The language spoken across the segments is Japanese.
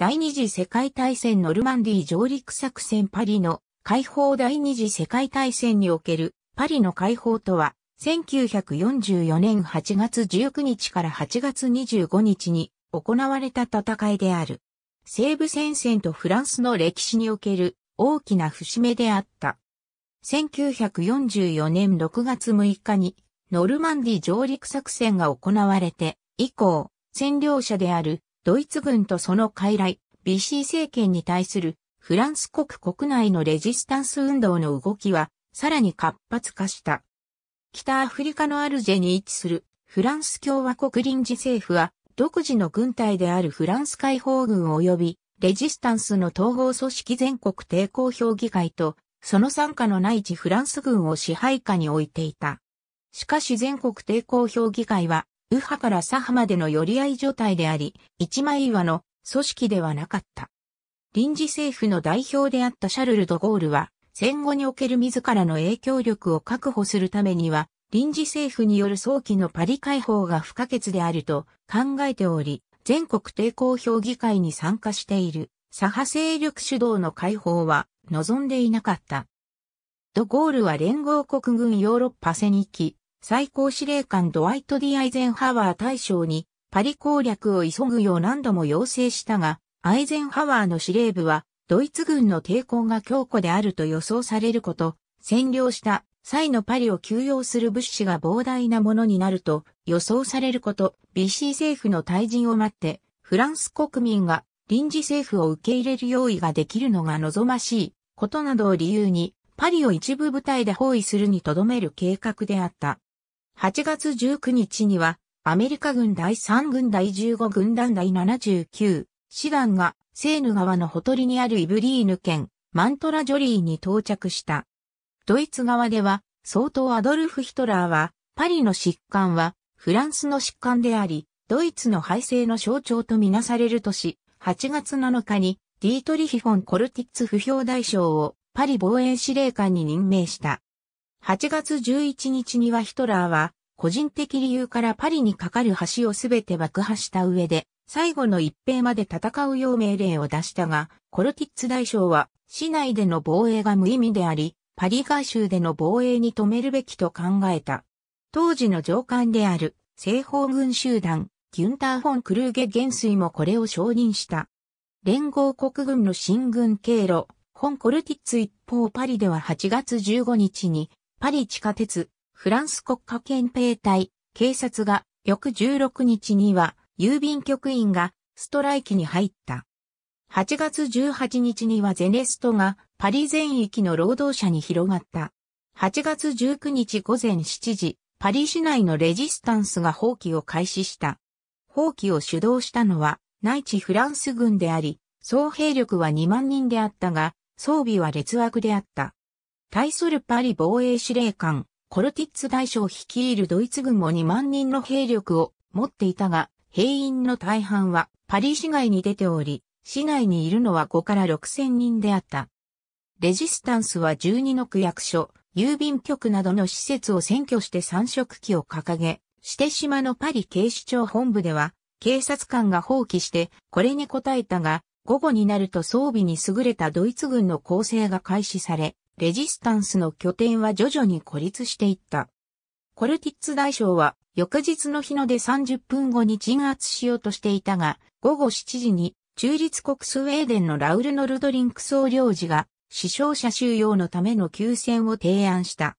第二次世界大戦ノルマンディー上陸作戦パリの解放第二次世界大戦におけるパリの解放とは、1944年8月19日から8月25日に行われた戦いである。西部戦線とフランスの歴史における大きな節目であった。1944年6月6日にノルマンディ上陸作戦が行われて以降、占領者であるドイツ軍とその傀儡、ビシー政権に対するフランス国国内のレジスタンス運動の動きはさらに活発化した。北アフリカのアルジェに位置するフランス共和国臨時政府は独自の軍隊であるフランス解放軍及びレジスタンスの統合組織全国抵抗評議会とその参加の内地フランス軍を支配下に置いていた。しかし全国抵抗評議会は右派から左派までの寄り合い状態であり、一枚岩の組織ではなかった。臨時政府の代表であったシャルル・ド・ゴールは、戦後における自らの影響力を確保するためには、臨時政府による早期のパリ解放が不可欠であると考えており、全国抵抗評議会に参加している左派勢力主導の解放は望んでいなかった。ド・ゴールは連合国軍ヨーロッパ戦き、最高司令官ドワイト・ディ・アイゼンハワー大将にパリ攻略を急ぐよう何度も要請したが、アイゼンハワーの司令部はドイツ軍の抵抗が強固であると予想されること、占領した際のパリを休養する物資が膨大なものになると予想されること、BC 政府の退陣を待って、フランス国民が臨時政府を受け入れる用意ができるのが望ましいことなどを理由に、パリを一部部隊で包囲するにとどめる計画であった。8月19日には、アメリカ軍第3軍第15軍団第79師団が、セーヌ川のほとりにあるイブリーヌ県、マントラジョリーに到着した。ドイツ側では、相当アドルフ・ヒトラーは、パリの疾患は、フランスの疾患であり、ドイツの敗勢の象徴とみなされるとし、8月7日に、ディートリヒ・フォン・コルティッツ不評大将を、パリ防衛司令官に任命した。8月11日にはヒトラーは、個人的理由からパリに架かる橋をすべて爆破した上で、最後の一兵まで戦うよう命令を出したが、コルティッツ大将は、市内での防衛が無意味であり、パリ外周での防衛に止めるべきと考えた。当時の上官である、西方軍集団、ギュンター・フォン・クルーゲ元帥もこれを承認した。連合国軍の進軍経路、ホン・コルティッツ一方パリでは8月15日に、パリ地下鉄、フランス国家憲兵隊、警察が翌16日には郵便局員がストライキに入った。8月18日にはゼネストがパリ全域の労働者に広がった。8月19日午前7時、パリ市内のレジスタンスが放棄を開始した。放棄を主導したのは内地フランス軍であり、総兵力は2万人であったが、装備は劣悪であった。対するパリ防衛司令官、コルティッツ大将率いるドイツ軍も2万人の兵力を持っていたが、兵員の大半はパリ市外に出ており、市内にいるのは5から6千人であった。レジスタンスは12の区役所、郵便局などの施設を占拠して三色旗を掲げ、して島のパリ警視庁本部では、警察官が放棄して、これに応えたが、午後になると装備に優れたドイツ軍の攻勢が開始され、レジスタンスの拠点は徐々に孤立していった。コルティッツ大将は翌日の日の出30分後に鎮圧しようとしていたが、午後7時に中立国スウェーデンのラウル・ノルドリンク総領事が死傷者収容のための休戦を提案した。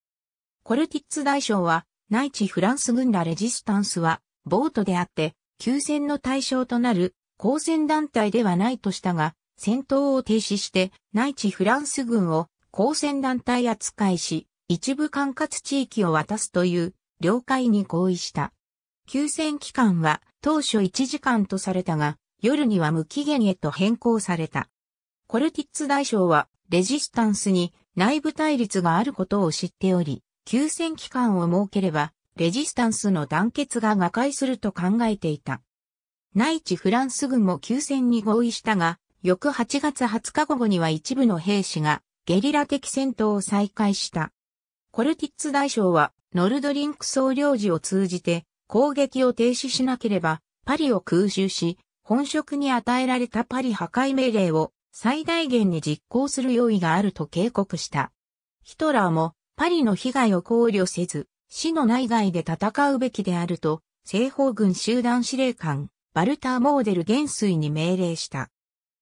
コルティッツ大将は、内地フランス軍らレジスタンスは、ボートであって、休戦の対象となる、交戦団体ではないとしたが、戦闘を停止して、内地フランス軍を公選団体扱いし、一部管轄地域を渡すという了解に合意した。休戦期間は当初1時間とされたが、夜には無期限へと変更された。コルティッツ大将は、レジスタンスに内部対立があることを知っており、休戦期間を設ければ、レジスタンスの団結が瓦解すると考えていた。内地フランス軍も休戦に合意したが、翌8月20日午後には一部の兵士がゲリラ的戦闘を再開した。コルティッツ大将は、ノルドリンク総領事を通じて、攻撃を停止しなければ、パリを空襲し、本職に与えられたパリ破壊命令を最大限に実行する用意があると警告した。ヒトラーもパリの被害を考慮せず、死の内外で戦うべきであると、西方軍集団司令官、バルター・モーデル元帥に命令した。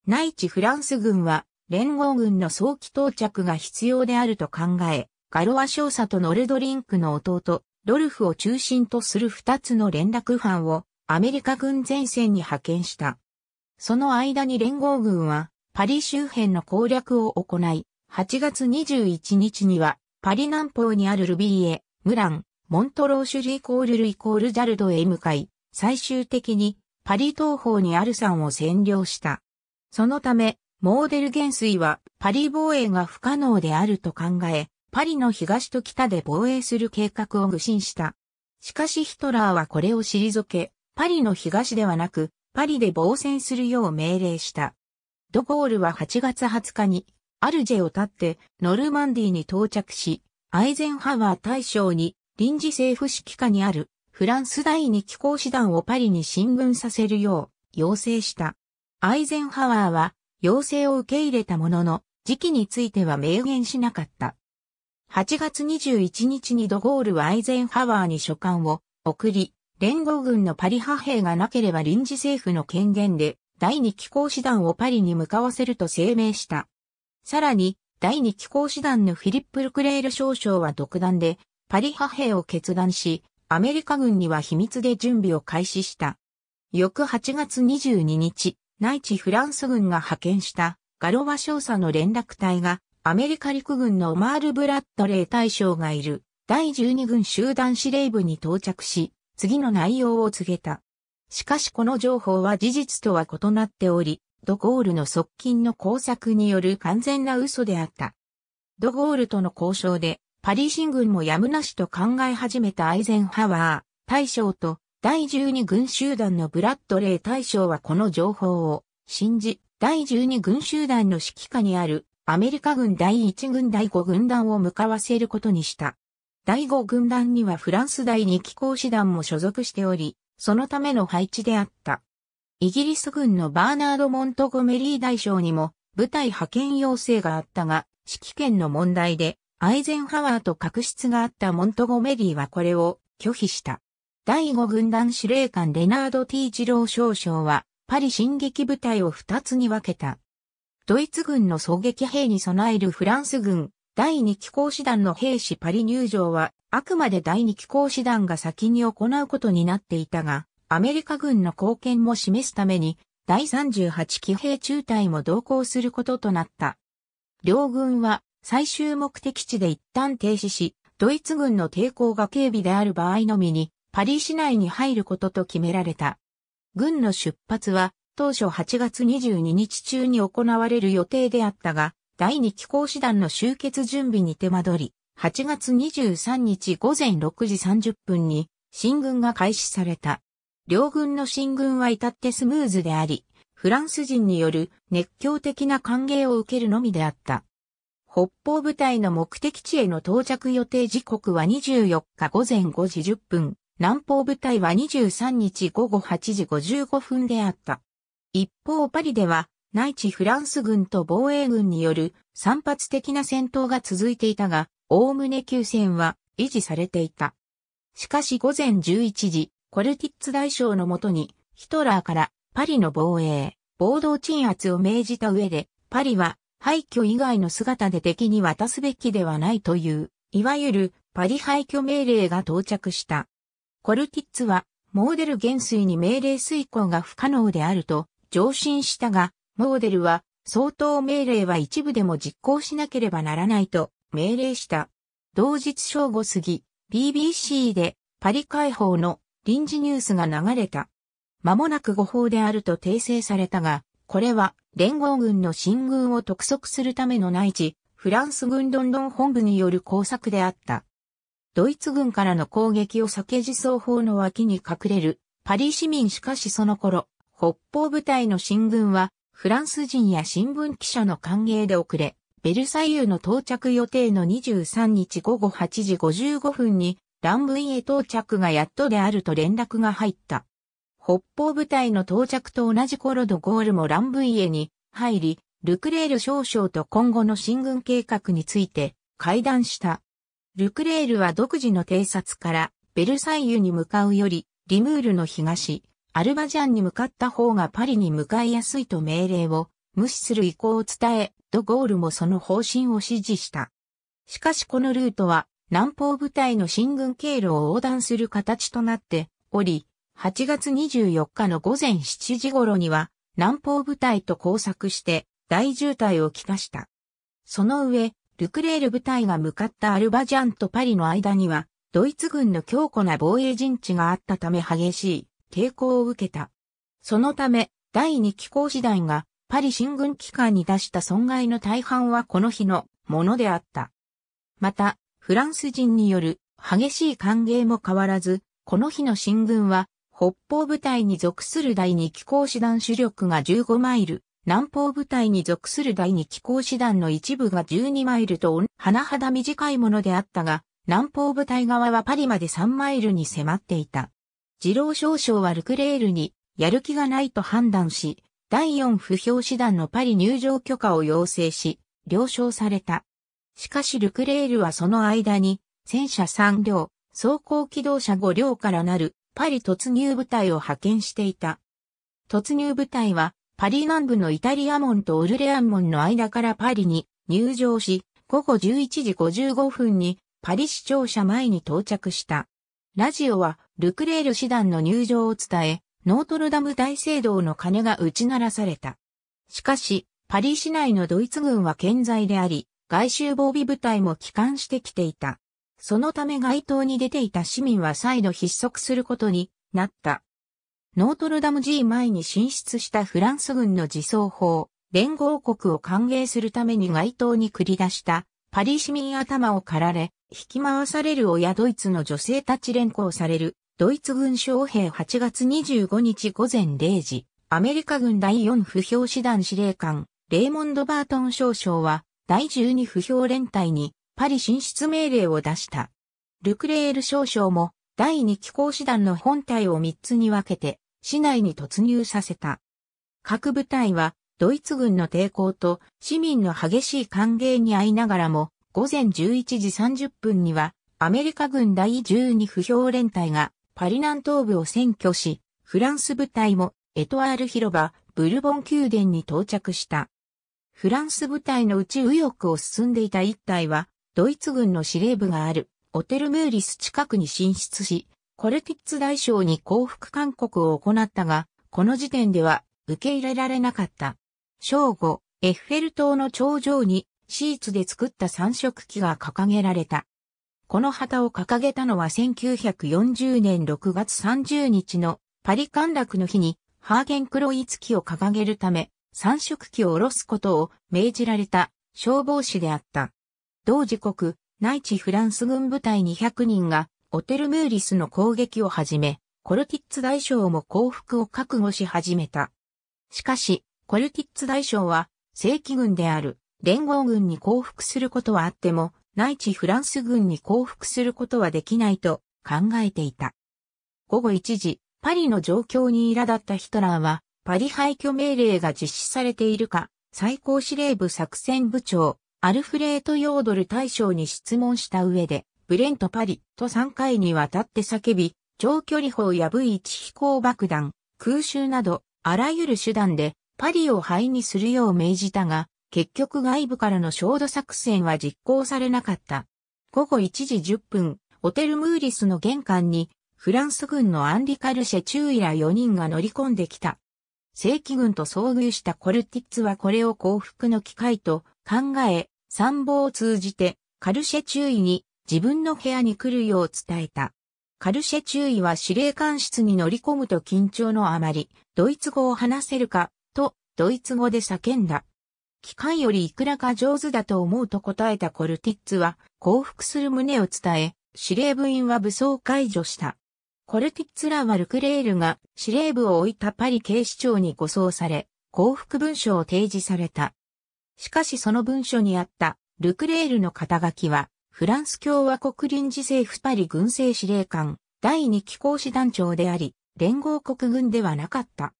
内地フランス軍は連合軍の早期到着が必要であると考え、ガロア少佐とノルドリンクの弟、ドルフを中心とする二つの連絡班をアメリカ軍前線に派遣した。その間に連合軍はパリ周辺の攻略を行い、8月21日にはパリ南方にあるルビーエ、ムラン、モントローシュリーコールルイコールジャルドへ向かい、最終的にパリ東方にアルサンを占領した。そのため、モーデル元帥はパリ防衛が不可能であると考え、パリの東と北で防衛する計画を愚心した。しかしヒトラーはこれを退け、パリの東ではなく、パリで防戦するよう命令した。ドゴールは8月20日に、アルジェを立って、ノルマンディに到着し、アイゼンハワー大将に、臨時政府指揮下にある、フランス第二機構師団をパリに進軍させるよう、要請した。アイゼンハワーは、要請を受け入れたものの、時期については明言しなかった。8月21日にドゴールはアイゼンハワーに書簡を送り、連合軍のパリ派兵がなければ臨時政府の権限で第二機構師団をパリに向かわせると声明した。さらに、第二機構師団のフィリップ・ルクレール少将は独断で、パリ派兵を決断し、アメリカ軍には秘密で準備を開始した。翌8月22日、内地フランス軍が派遣したガロワ少佐の連絡隊がアメリカ陸軍のオマール・ブラッドレー大将がいる第12軍集団司令部に到着し、次の内容を告げた。しかしこの情報は事実とは異なっており、ドゴールの側近の工作による完全な嘘であった。ドゴールとの交渉で、パリ新軍もやむなしと考え始めたアイゼンハワー、大将と第12軍集団のブラッドレー大将はこの情報を信じ、第12軍集団の指揮下にあるアメリカ軍第1軍第5軍団を向かわせることにした。第5軍団にはフランス第2機構師団も所属しており、そのための配置であった。イギリス軍のバーナード・モントゴメリー大将にも部隊派遣要請があったが、指揮権の問題でアイゼンハワーと確執があったモントゴメリーはこれを拒否した。第5軍団司令官レナード・ティーロー少将は、パリ進撃部隊を2つに分けた。ドイツ軍の狙撃兵に備えるフランス軍、第2機構師団の兵士パリ入場は、あくまで第2機構師団が先に行うことになっていたが、アメリカ軍の貢献も示すために、第38機兵中隊も同行することとなった。両軍は最終目的地で一旦停止し、ドイツ軍の抵抗が警備である場合のみにパリ市内に入ることと決められた。軍の出発は当初8月22日中に行われる予定であったが、第2機構師団の集結準備に手間取り、8月23日午前6時30分に進軍が開始された。両軍の進軍は至ってスムーズであり、フランス人による熱狂的な歓迎を受けるのみであった。北方部隊の目的地への到着予定時刻は24日午前5時10分、南方部隊は23日午後8時55分であった。一方パリでは、内地フランス軍と防衛軍による散発的な戦闘が続いていたが、おおむね休戦は維持されていた。しかし午前11時、コルティッツ大将のもとに、ヒトラーからパリの防衛、暴動鎮圧を命じた上で、パリは廃墟以外の姿で敵に渡すべきではないという、いわゆるパリ廃墟命令が到着した。コルティッツは、モーデル元帥に命令遂行が不可能であると上申したが、モーデルは、相当命令は一部でも実行しなければならないと命令した。同日正午過ぎ、BBC でパリ解放の臨時ニュースが流れた。間もなく誤報であると訂正されたが、これは連合軍の進軍を督促するための内地、フランス軍ロンドン本部による工作であった。ドイツ軍からの攻撃を避け自走砲の脇に隠れるパリ市民しかしその頃、北方部隊の進軍はフランス人や新聞記者の歓迎で遅れ、ベルサイユの到着予定の23日午後8時55分にランブイへ到着がやっとであると連絡が入った。北方部隊の到着と同じ頃ドゴールもランブイエに入り、ルクレール少将と今後の進軍計画について会談した。ルクレールは独自の偵察からベルサイユに向かうより、リムールの東、アルバジャンに向かった方がパリに向かいやすいと命令を無視する意向を伝え、ドゴールもその方針を指示した。しかしこのルートは南方部隊の進軍経路を横断する形となっており、8月24日の午前7時頃には南方部隊と交錯して大渋滞をきかした。その上、ルクレール部隊が向かったアルバジャンとパリの間には、ドイツ軍の強固な防衛陣地があったため激しい抵抗を受けた。そのため、第二機構師団がパリ進軍機関に出した損害の大半はこの日のものであった。また、フランス人による激しい歓迎も変わらず、この日の進軍は北方部隊に属する第二機構師団主力が15マイル南方部隊に属する第二機構師団の一部が12マイルと、甚だ短いものであったが、南方部隊側はパリまで3マイルに迫っていた。次郎少将はルクレールに、やる気がないと判断し、第4不評師団のパリ入場許可を要請し、了承された。しかしルクレールはその間に、戦車3両、走行機動車5両からなるパリ突入部隊を派遣していた。突入部隊はパリ南部のイタリア門とオルレアン門の間からパリに入場し、午後11時55分にパリ市庁舎前に到着した。ラジオはルクレール師団の入場を伝え、ノートルダム大聖堂の鐘が打ち鳴らされた。しかし、パリ市内のドイツ軍は健在であり、外周防備部隊も帰還してきていた。そのため街頭に出ていた市民は再度失速することになった。ノートルダム G 前に進出したフランス軍の自走砲、連合国を歓迎するために街頭に繰り出したパリ市民頭を狩られ、引き回される親ドイツの女性たち連行される、ドイツ軍将兵8月25日午前0時、アメリカ軍第4不評師団司令官、レイモンド・バートン少将は、第12不評連隊に、パリ進出命令を出した。ルクレール少将も、第2機構師団の本体を3つに分けて、市内に突入させた。各部隊はドイツ軍の抵抗と市民の激しい歓迎に遭いながらも、午前11時30分にはアメリカ軍第12不評連隊がパリ南東部を占拠し、フランス部隊もエトワール広場、ブルボン宮殿に到着した。フランス部隊のうち右翼を進んでいた一隊は、ドイツ軍の司令部がある、オテルムーリス近くに進出し、コルティッツ大将に降伏勧告を行ったが、この時点では受け入れられなかった。正午、エッフェル塔の頂上にシーツで作った三色旗が掲げられた。この旗を掲げたのは1940年6月30日のパリ陥落の日にハーゲンクロイツ旗を掲げるため三色旗を下ろすことを命じられた消防士であった。同時刻、内地フランス軍部隊200人がオテルムーリスの攻撃をはじめ、コルティッツ大将も降伏を覚悟し始めた。しかし、コルティッツ大将は、正規軍である連合軍に降伏することはあっても、内地フランス軍に降伏することはできないと考えていた。午後1時、パリの状況に苛立ったヒトラーは、パリ廃墟命令が実施されているか、最高司令部作戦部長、アルフレート・ヨードル大将に質問した上で、ブレントパリと3回にわたって叫び、長距離砲や V1 飛行爆弾、空襲など、あらゆる手段でパリを灰にするよう命じたが、結局外部からの焦土作戦は実行されなかった。午後1時10分、オテルムーリスの玄関に、フランス軍のアンリ・カルシェ中尉ら4人が乗り込んできた。正規軍と遭遇したコルティッツはこれを降伏の機会と考え、参謀を通じて、カルシェ中尉に自分の部屋に来るよう伝えた。カルシェ中尉は司令官室に乗り込むと緊張のあまり、ドイツ語を話せるか、と、ドイツ語で叫んだ。機関よりいくらか上手だと思うと答えたコルティッツは、降伏する旨を伝え、司令部員は武装解除した。コルティッツらはルクレールが司令部を置いたパリ警視庁に護送され、降伏文書を提示された。しかしその文書にあったルクレールの肩書きはフランス共和国臨時政府パリ軍政司令官、第二機構師団長であり、連合国軍ではなかった。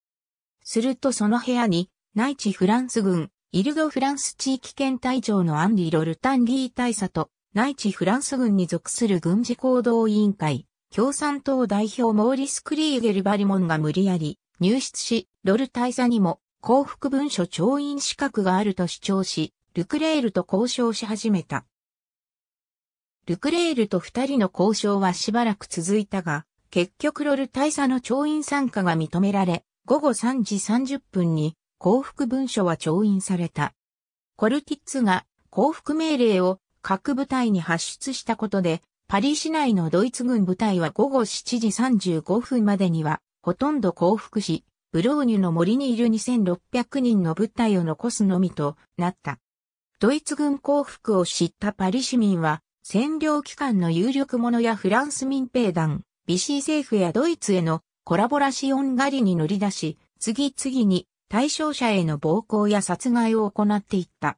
するとその部屋に、内地フランス軍、イルド・フランス地域県隊長のアンリ・ロルタンリー大佐と、内地フランス軍に属する軍事行動委員会、共産党代表モーリス・クリーゲル・バリモンが無理やり入室し、ロル大佐にも幸福文書調印資格があると主張し、ルクレールと交渉し始めた。ルクレールと二人の交渉はしばらく続いたが、結局ロル大佐の調印参加が認められ、午後3時30分に降伏文書は調印された。コルティッツが降伏命令を各部隊に発出したことで、パリ市内のドイツ軍部隊は午後7時35分までには、ほとんど降伏し、ブローニュの森にいる2600人の部隊を残すのみとなった。ドイツ軍降伏を知ったパリ市民は、占領機関の有力者やフランス民兵団、ビシー政府やドイツへのコラボラシオン狩りに乗り出し、次々に対象者への暴行や殺害を行っていった。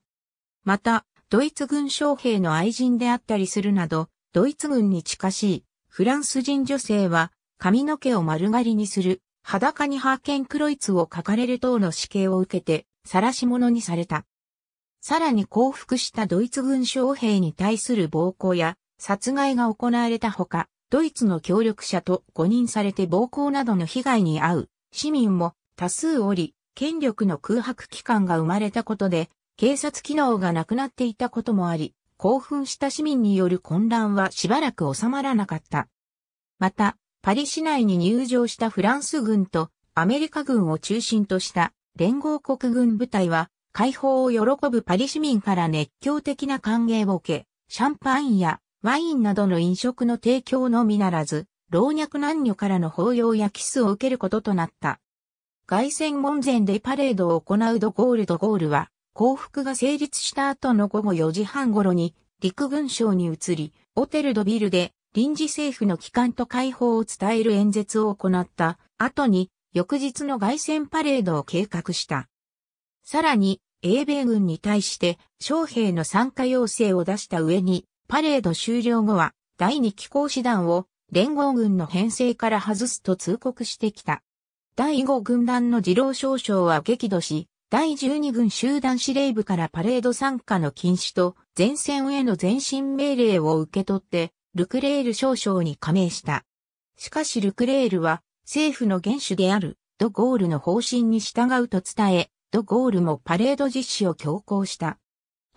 また、ドイツ軍将兵の愛人であったりするなど、ドイツ軍に近しいフランス人女性は髪の毛を丸刈りにする裸にハーケンクロイツを書かれる等の死刑を受けて、晒し者にされた。さらに降伏したドイツ軍将兵に対する暴行や殺害が行われたほか、ドイツの協力者と誤認されて暴行などの被害に遭う市民も多数おり、権力の空白期間が生まれたことで、警察機能がなくなっていたこともあり、興奮した市民による混乱はしばらく収まらなかった。また、パリ市内に入場したフランス軍とアメリカ軍を中心とした連合国軍部隊は解放を喜ぶパリ市民から熱狂的な歓迎を受け、シャンパンやワインなどの飲食の提供のみならず、老若男女からの抱擁やキスを受けることとなった。凱旋門前でパレードを行うドゴールドゴールは、降伏が成立した後の午後4時半頃に陸軍省に移り、オテルドビルで臨時政府の機関と解放を伝える演説を行った後に、翌日の凱旋パレードを計画した。さらに、英米軍に対して、将兵の参加要請を出した上に、パレード終了後は、第二機構師団を、連合軍の編成から外すと通告してきた。第5軍団の次郎少将は激怒し、第12軍集団司令部からパレード参加の禁止と前線への前進命令を受け取って、ルクレール少将に加盟した。しかしルクレールは政府の元首であるド・ゴールの方針に従うと伝え、ド・ゴールもパレード実施を強行した。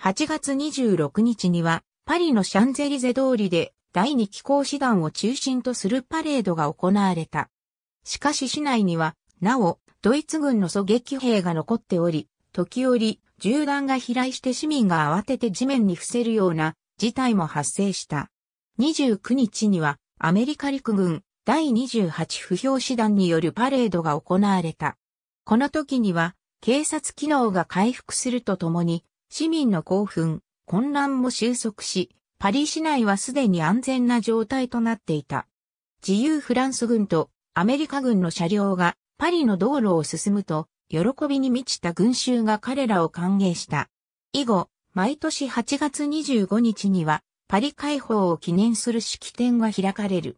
8月26日には、パリのシャンゼリゼ通りで、第二機構師団を中心とするパレードが行われた。しかし市内には、なお、ドイツ軍の狙撃兵が残っており、時折、銃弾が飛来して市民が慌てて地面に伏せるような事態も発生した。29日には、アメリカ陸軍第28不評師団によるパレードが行われた。この時には、警察機能が回復するとともに、市民の興奮、混乱も収束し、パリ市内はすでに安全な状態となっていた。自由フランス軍とアメリカ軍の車両がパリの道路を進むと、喜びに満ちた群衆が彼らを歓迎した。以後、毎年8月25日には、パリ解放を記念する式典が開かれる。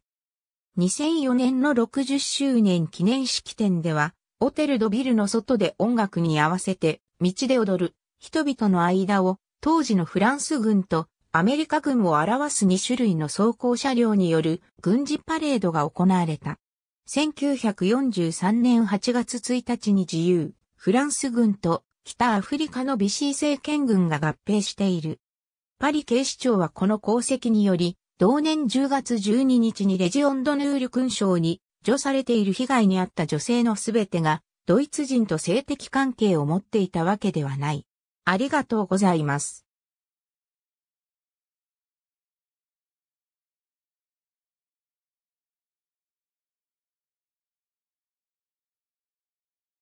2004年の60周年記念式典では、ホテルドビルの外で音楽に合わせて、道で踊る、人々の間を、当時のフランス軍とアメリカ軍を表す2種類の装甲車両による軍事パレードが行われた。1943年8月1日に自由、フランス軍と北アフリカのビシー政権軍が合併している。パリ警視庁はこの功績により、同年10月12日にレジオンドヌール勲章に除されている被害にあった女性のすべてが、ドイツ人と性的関係を持っていたわけではない。ありがとうございます。